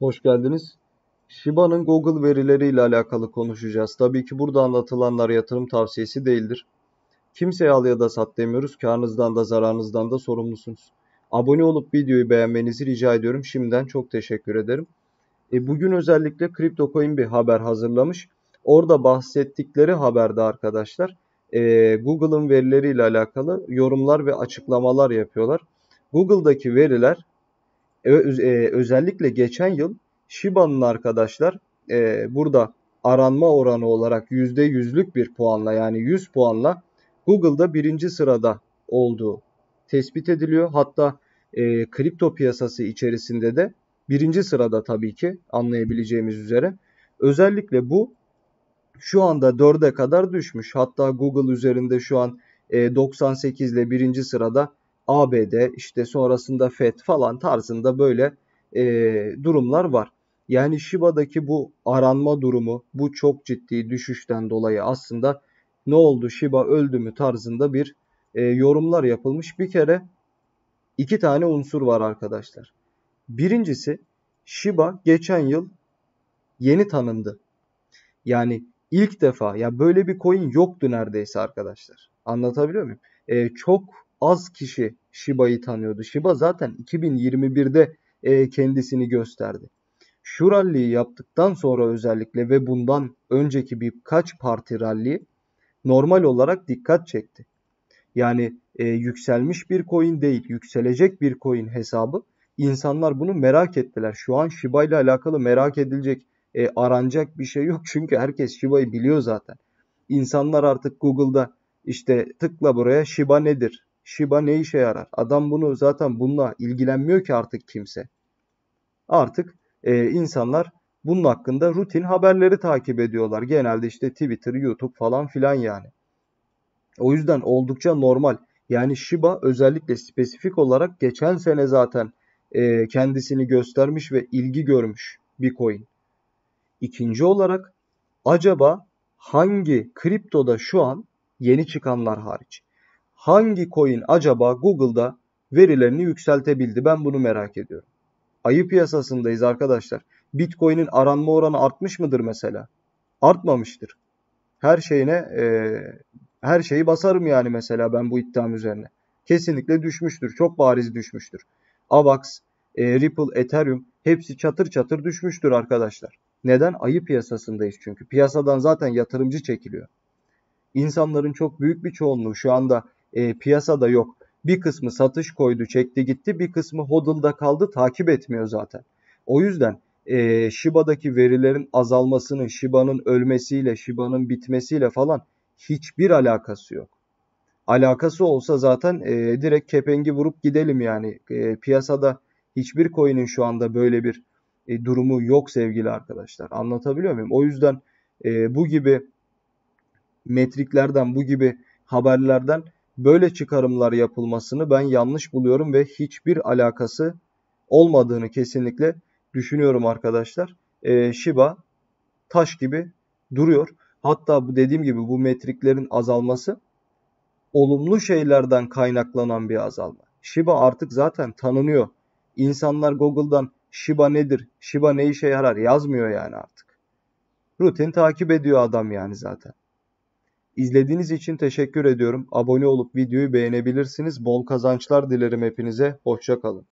Hoş geldiniz. Shiba'nın Google verileriyle alakalı konuşacağız. Tabii ki burada anlatılanlar yatırım tavsiyesi değildir. Kimseye al ya da sat demiyoruz. Karnınızdan da zararınızdan da sorumlusunuz. Abone olup videoyu beğenmenizi rica ediyorum. Şimdiden çok teşekkür ederim. E bugün özellikle CryptoCoin bir haber hazırlamış. Orada bahsettikleri haberde arkadaşlar e, Google'ın verileriyle alakalı yorumlar ve açıklamalar yapıyorlar. Google'daki veriler e, özellikle geçen yıl Shiba'nın arkadaşlar e, burada aranma oranı olarak %100'lük bir puanla yani 100 puanla Google'da birinci sırada olduğu tespit ediliyor. Hatta e, kripto piyasası içerisinde de birinci sırada tabii ki anlayabileceğimiz üzere. Özellikle bu şu anda 4'e kadar düşmüş. Hatta Google üzerinde şu an e, 98 ile birinci sırada ABD işte sonrasında FED falan tarzında böyle e, durumlar var. Yani Shiba'daki bu aranma durumu bu çok ciddi düşüşten dolayı aslında ne oldu Shiba öldü mü tarzında bir e, yorumlar yapılmış. Bir kere iki tane unsur var arkadaşlar. Birincisi Shiba geçen yıl yeni tanındı. Yani ilk defa ya böyle bir coin yoktu neredeyse arkadaşlar. Anlatabiliyor muyum? E, çok az kişi Shiba'yı tanıyordu. Shiba zaten 2021'de e, kendisini gösterdi. Şu rally'yi yaptıktan sonra özellikle ve bundan önceki birkaç parti rally normal olarak dikkat çekti. Yani e, yükselmiş bir coin değil, yükselecek bir coin hesabı. İnsanlar bunu merak ettiler. Şu an Shiba ile alakalı merak edilecek, e, aranacak bir şey yok. Çünkü herkes Shiba'yı biliyor zaten. İnsanlar artık Google'da işte tıkla buraya Shiba nedir Shiba ne işe yarar? Adam bunu zaten bununla ilgilenmiyor ki artık kimse. Artık e, insanlar bunun hakkında rutin haberleri takip ediyorlar. Genelde işte Twitter, YouTube falan filan yani. O yüzden oldukça normal. Yani Shiba özellikle spesifik olarak geçen sene zaten e, kendisini göstermiş ve ilgi görmüş bir Bitcoin. İkinci olarak acaba hangi kriptoda şu an yeni çıkanlar hariç hangi coin acaba Google'da verilerini yükseltebildi? Ben bunu merak ediyorum. Ayı piyasasındayız arkadaşlar. Bitcoin'in aranma oranı artmış mıdır mesela? Artmamıştır. Her şeyine e, her şeyi basarım yani mesela ben bu iddiam üzerine. Kesinlikle düşmüştür. Çok bariz düşmüştür. AVAX, e, Ripple, Ethereum hepsi çatır çatır düşmüştür arkadaşlar. Neden? Ayı piyasasındayız çünkü. Piyasadan zaten yatırımcı çekiliyor. İnsanların çok büyük bir çoğunluğu şu anda e, piyasada yok. Bir kısmı satış koydu çekti gitti bir kısmı hodl'da kaldı takip etmiyor zaten. O yüzden e, Shiba'daki verilerin azalmasının, Shiba'nın ölmesiyle, Shiba'nın bitmesiyle falan hiçbir alakası yok. Alakası olsa zaten e, direkt kepengi vurup gidelim yani. E, piyasada hiçbir coin'in şu anda böyle bir e, durumu yok sevgili arkadaşlar. Anlatabiliyor muyum? O yüzden e, bu gibi metriklerden, bu gibi haberlerden böyle çıkarımlar yapılmasını ben yanlış buluyorum ve hiçbir alakası olmadığını kesinlikle düşünüyorum arkadaşlar. E, Shiba taş gibi duruyor. Hatta bu dediğim gibi bu metriklerin azalması olumlu şeylerden kaynaklanan bir azalma. Shiba artık zaten tanınıyor. İnsanlar Google'dan Shiba nedir, Shiba ne işe yarar yazmıyor yani artık. Rutin takip ediyor adam yani zaten. İzlediğiniz için teşekkür ediyorum. Abone olup videoyu beğenebilirsiniz. Bol kazançlar dilerim hepinize. Hoşçakalın.